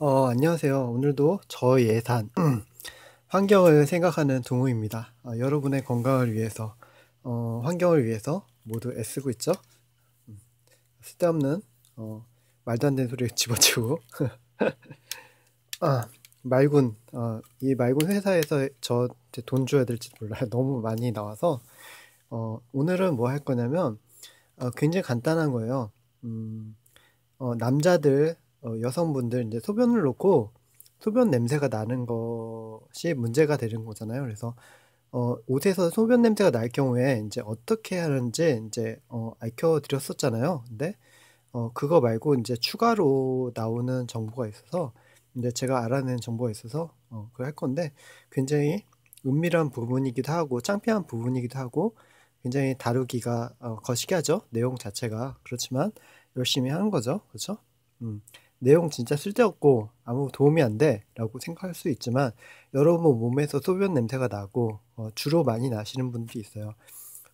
어, 안녕하세요. 오늘도 저 예산 음, 환경을 생각하는 동호입니다. 어, 여러분의 건강을 위해서 어, 환경을 위해서 모두 애쓰고 있죠. 음, 쓸데없는 어, 말도 안 되는 소리를 집어치우고 아, 말군 어, 이 말군 회사에서 저한테 돈 줘야 될지 몰라요. 너무 많이 나와서 어, 오늘은 뭐 할 거냐면 어, 굉장히 간단한 거예요. 음, 어, 남자들 어, 여성분들 이제 소변을 놓고 소변 냄새가 나는 것이 문제가 되는 거잖아요. 그래서 어, 옷에서 소변 냄새가 날 경우에 이제 어떻게 하는지 이제 어, 알려드렸었잖아요. 근데 어, 그거 말고 이제 추가로 나오는 정보가 있어서 이제 제가 알아낸 정보가 있어서 어, 그걸 할 건데 굉장히 은밀한 부분이기도 하고 창피한 부분이기도 하고 굉장히 다루기가 어, 거시기하죠. 내용 자체가 그렇지만 열심히 하는 거죠. 그렇죠? 음. 내용 진짜 쓸데없고 아무 도움이 안돼 라고 생각할 수 있지만 여러분 몸에서 소변 냄새가 나고 어, 주로 많이 나시는 분들이 있어요.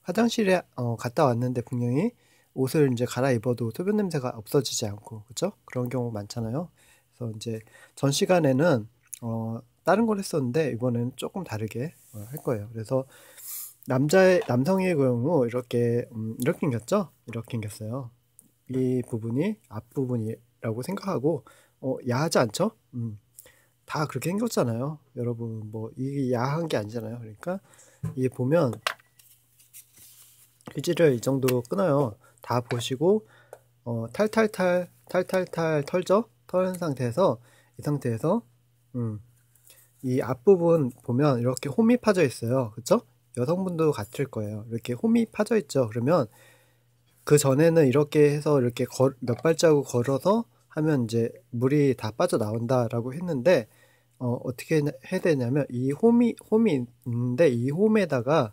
화장실에 어, 갔다 왔는데 분명히 옷을 이제 갈아입어도 소변 냄새가 없어지지 않고 그렇죠? 그런 경우 많잖아요. 그래서 이제 전 시간에는 어, 다른 걸 했었는데 이번에는 조금 다르게 어, 할 거예요. 그래서 남자의 남성의 경우 이렇게 음, 이렇게 생겼죠? 이렇게 생겼어요. 이 부분이 앞 부분이 라고 생각하고, 어, 야하지 않죠? 음, 다 그렇게 생겼잖아요. 여러분, 뭐, 이게 야한 게 아니잖아요. 그러니까, 이게 보면, 휴지를 이 정도 끊어요. 다 보시고, 어, 탈탈탈, 탈탈탈 털죠? 털은 상태에서, 이 상태에서, 음, 이 앞부분 보면 이렇게 홈이 파져 있어요. 그쵸? 여성분도 같을 거예요. 이렇게 홈이 파져 있죠. 그러면 그 전에는 이렇게 해서 이렇게 걸, 몇 발자국 걸어서 하면 이제 물이 다 빠져나온다라고 했는데 어, 어떻게 해야 되냐면 이 홈이 홈이 있는데 이 홈에다가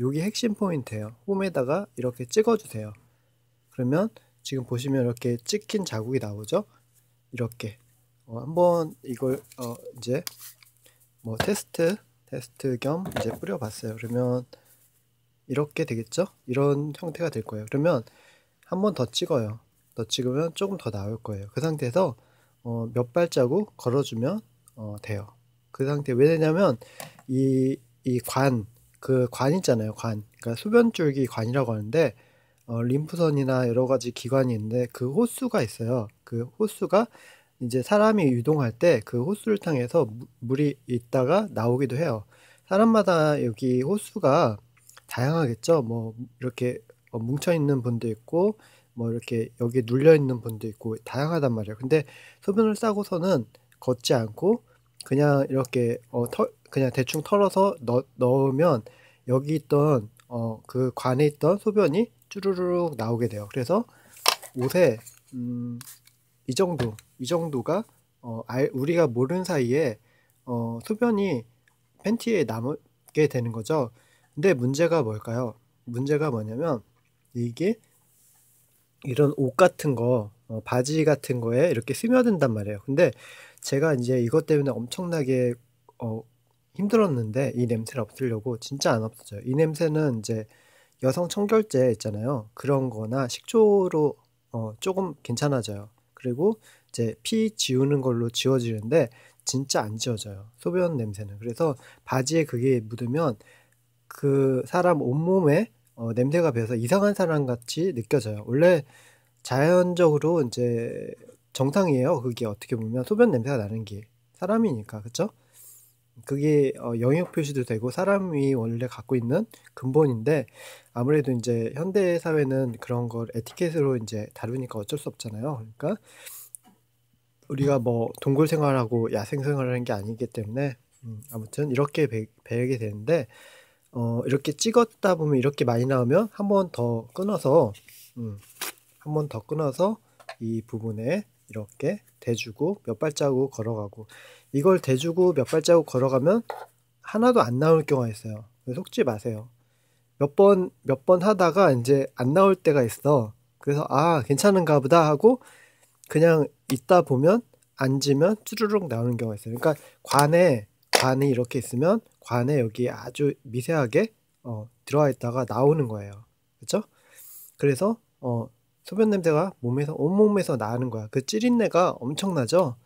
여기 핵심 포인트예요. 홈에다가 이렇게 찍어주세요. 그러면 지금 보시면 이렇게 찍힌 자국이 나오죠. 이렇게 어, 한번 이걸 어, 이제 뭐 테스트 테스트 겸 이제 뿌려봤어요. 그러면 이렇게 되겠죠? 이런 형태가 될 거예요. 그러면 한번더 찍어요. 더 찍으면 조금 더 나올 거예요. 그 상태에서 어, 몇 발자국 걸어주면 어, 돼요. 그 상태 왜냐면 이 이 관 그관 그 있잖아요. 관 그러니까 수변줄기 관이라고 하는데 어, 림프선이나 여러 가지 기관이 있는데 그 호수가 있어요. 그 호수가 이제 사람이 유동할 때 그 호수를 통해서 물이 있다가 나오기도 해요. 사람마다 여기 호수가 다양하겠죠. 뭐 이렇게 어, 뭉쳐 있는 분도 있고 뭐 이렇게 여기에 눌려 있는 분도 있고 다양하단 말이에요. 근데 소변을 싸고서는 걷지 않고 그냥 이렇게 어 털, 그냥 대충 털어서 넣, 넣으면 여기 있던 어 그 관에 있던 소변이 쭈르륵 나오게 돼요. 그래서 옷에 음, 이 정도 이 정도가 어, 알, 우리가 모르는 사이에 어, 소변이 팬티에 남게 되는 거죠. 근데 문제가 뭘까요? 문제가 뭐냐면 이게 이런 옷 같은 거 어, 바지 같은 거에 이렇게 스며든단 말이에요. 근데 제가 이제 이것 때문에 엄청나게 어, 힘들었는데 이 냄새를 없애려고 진짜 안 없어져요. 이 냄새는 이제 여성 청결제 있잖아요. 그런 거나 식초로 어, 조금 괜찮아져요. 그리고 이제 피 지우는 걸로 지워지는데 진짜 안 지워져요. 소변 냄새는. 그래서 바지에 그게 묻으면 그 사람 온몸에 어, 냄새가 배서 이상한 사람 같이 느껴져요. 원래 자연적으로 이제 정상이에요. 그게 어떻게 보면 소변 냄새가 나는 게 사람이니까 그렇죠? 그게 어, 영역 표시도 되고 사람이 원래 갖고 있는 근본인데 아무래도 이제 현대 사회는 그런 걸 에티켓으로 이제 다루니까 어쩔 수 없잖아요. 그러니까 우리가 뭐 동굴 생활하고 야생 생활하는 게 아니기 때문에 음, 아무튼 이렇게 배, 배게 되는데 어, 이렇게 찍었다 보면 이렇게 많이 나오면 한 번 더 끊어서 음, 한번 더 끊어서 이 부분에 이렇게 대주고 몇 발자국 걸어가고 이걸 대주고 몇 발자국 걸어가면 하나도 안 나올 경우가 있어요. 속지 마세요. 몇 번, 몇 번 하다가 이제 안 나올 때가 있어. 그래서 아, 괜찮은가 보다 하고 그냥 있다 보면 앉으면 쭈르륵 나오는 경우가 있어요. 그러니까 관에 관이 이렇게 있으면 관에 여기 아주 미세하게 어, 들어와 있다가 나오는 거예요. 그렇죠? 그래서 어, 소변 냄새가 몸에서 온몸에서 나는 거야. 그 찌린내가 엄청나죠?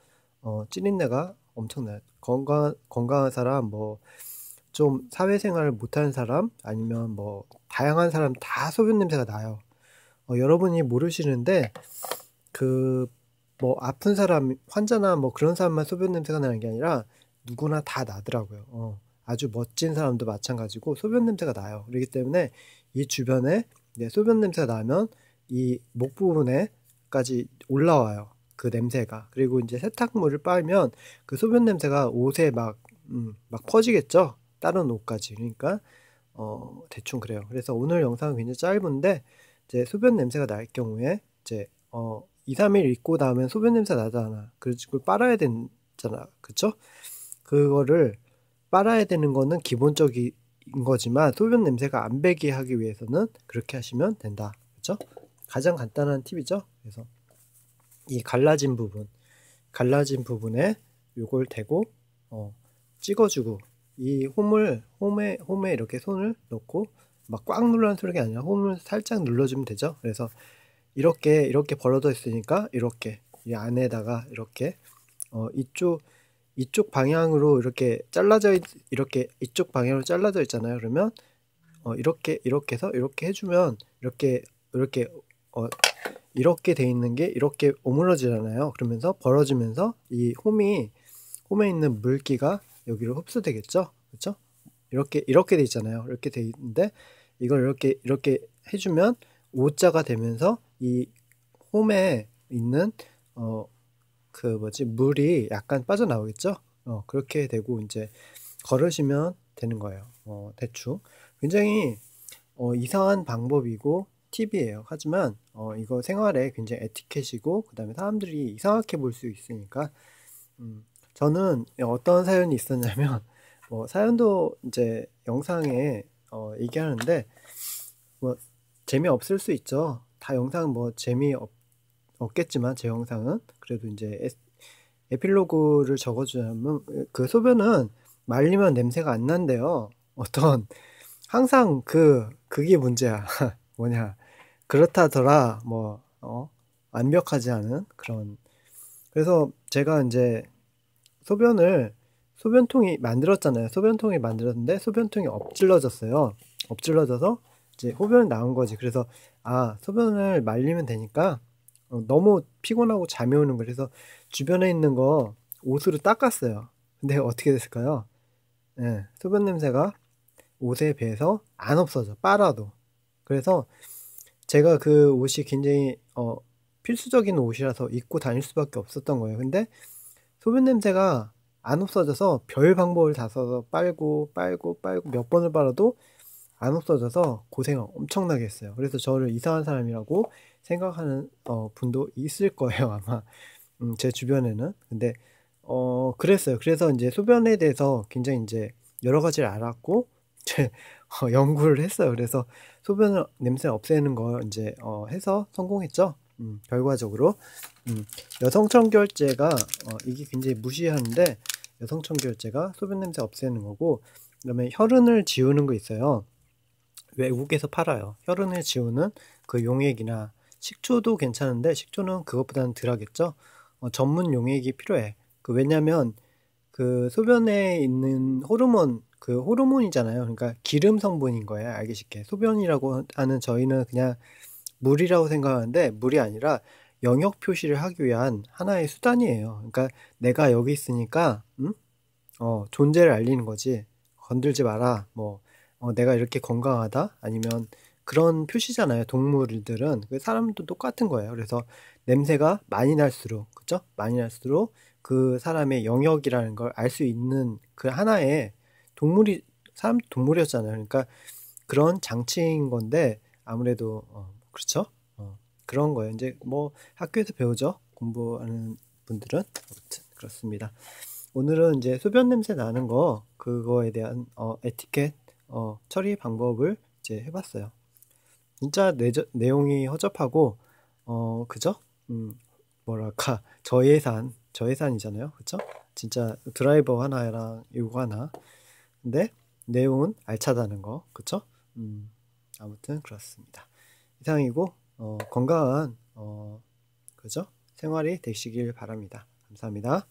어, 찌린내가 엄청나 건강 건강한 사람 뭐 좀 사회생활을 못하는 사람 아니면 뭐 다양한 사람 다 소변 냄새가 나요. 어, 여러분이 모르시는데 그 뭐 아픈 사람 환자나 뭐 그런 사람만 소변 냄새가 나는 게 아니라 누구나 다 나더라고요. 어, 아주 멋진 사람도 마찬가지고 소변 냄새가 나요. 그렇기 때문에 이 주변에 네, 소변 냄새가 나면 이 목 부분에까지 올라와요. 그 냄새가. 그리고 이제 세탁물을 빨면 그 소변 냄새가 옷에 막, 음, 막 퍼지겠죠? 다른 옷까지. 그러니까, 어, 대충 그래요. 그래서 오늘 영상은 굉장히 짧은데, 이제 소변 냄새가 날 경우에, 이제, 어, 2, 3일 입고 나면 소변 냄새 나잖아. 그래서 그걸 빨아야 되잖아. 그쵸? 그거를 빨아야 되는 거는 기본적인 거지만 소변 냄새가 안 배게 하기 위해서는 그렇게 하시면 된다. 그렇죠? 가장 간단한 팁이죠. 그래서 이 갈라진 부분, 갈라진 부분에 요걸 대고 어, 찍어주고 이 홈을 홈에 홈에 이렇게 손을 넣고 막 꽉 눌러는 소리가 아니라 홈을 살짝 눌러주면 되죠. 그래서 이렇게 이렇게 벌어져 있으니까 이렇게 이 안에다가 이렇게 어, 이쪽 이쪽 방향으로 이렇게 잘라져 있, 이렇게 이쪽 방향으로 잘라져 있잖아요. 그러면 어, 이렇게 이렇게 해서 이렇게 해주면 이렇게 이렇게 어, 이렇게 돼 있는 게 이렇게 오므러지잖아요. 그러면서 벌어지면서 이 홈이 홈에 있는 물기가 여기로 흡수되겠죠. 그렇죠? 이렇게 이렇게 돼 있잖아요. 이렇게 돼 있는데 이걸 이렇게 이렇게 해주면 O자가 되면서 이 홈에 있는 어, 그 뭐지 물이 약간 빠져나오겠죠? 어, 그렇게 되고 이제 걸으시면 되는 거예요. 어, 대충 굉장히 어, 이상한 방법이고 팁이에요. 하지만 어, 이거 생활에 굉장히 에티켓이고 그다음에 사람들이 이상하게 볼 수 있으니까 음, 저는 어떤 사연이 있었냐면 뭐 사연도 이제 영상에 어, 얘기하는데 뭐 재미없을 수 있죠. 다 영상 뭐 재미없 없겠지만 제 영상은 그래도 이제 에, 필로그를 적어주면 그 소변은 말리면 냄새가 안 난대요. 어떤 항상 그 그게 문제야. 뭐냐 그렇다더라 뭐 어, 완벽하지 않은 그런 그래서 제가 이제 소변을 소변통이 만들었잖아요. 소변통이 만들었는데 소변통이 엎질러졌어요. 엎질러져서 이제 호변이 나온 거지. 그래서 아 소변을 말리면 되니까 어, 너무 피곤하고 잠이 오는 거 그래서 주변에 있는 거 옷으로 닦았어요. 근데 어떻게 됐을까요? 예, 소변 냄새가 옷에 비해서안 없어져. 빨아도. 그래서 제가 그 옷이 굉장히 어, 필수적인 옷이라서 입고 다닐 수밖에 없었던 거예요. 근데 소변 냄새가 안 없어져서 별 방법을 다 써서 빨고 빨고 빨고 몇 번을 빨아도 안 없어져서 고생 엄청나게 했어요. 그래서 저를 이상한 사람이라고 생각하는 어, 분도 있을 거예요 아마 음, 제 주변에는. 근데 어 그랬어요. 그래서 이제 소변에 대해서 굉장히 이제 여러 가지를 알았고 제 어, 연구를 했어요. 그래서 소변 냄새 없애는 걸 이제 어, 해서 성공했죠. 음, 결과적으로 음, 여성 청결제가 어, 이게 굉장히 무시하는데 여성 청결제가 소변 냄새 없애는 거고 그다음에 혈흔을 지우는 거 있어요. 외국에서 팔아요. 혈흔을 지우는 그 용액이나 식초도 괜찮은데 식초는 그것보다는 덜하겠죠. 어, 전문 용액이 필요해. 그 왜냐하면 그 소변에 있는 호르몬 그 호르몬이잖아요. 그러니까 기름 성분인 거예요. 알기 쉽게 소변이라고 하는 저희는 그냥 물이라고 생각하는데 물이 아니라 영역 표시를 하기 위한 하나의 수단이에요. 그러니까 내가 여기 있으니까 음? 어, 존재를 알리는 거지. 건들지 마라. 뭐 어, 내가 이렇게 건강하다 아니면 그런 표시잖아요. 동물들은 그 사람도 똑같은 거예요. 그래서 냄새가 많이 날수록 그죠? 많이 날수록 그 사람의 영역이라는 걸 알 수 있는 그 하나의 동물이 사람 동물이었잖아요. 그러니까 그런 장치인 건데 아무래도 어, 그렇죠. 어, 그런 거예요. 이제 뭐 학교에서 배우죠. 공부하는 분들은 아무튼 그렇습니다. 오늘은 이제 소변 냄새 나는 거 그거에 대한 어, 에티켓 어, 처리 방법을 이제 해봤어요. 진짜 내저, 내용이 허접하고 어 그죠? 음 뭐랄까 저예산 저예산이잖아요, 그렇죠? 진짜 드라이버 하나랑 요거 하나. 근데 내용은 알차다는 거, 그렇죠? 음 아무튼 그렇습니다. 이상이고 어, 건강한 어 그죠? 생활이 되시길 바랍니다. 감사합니다.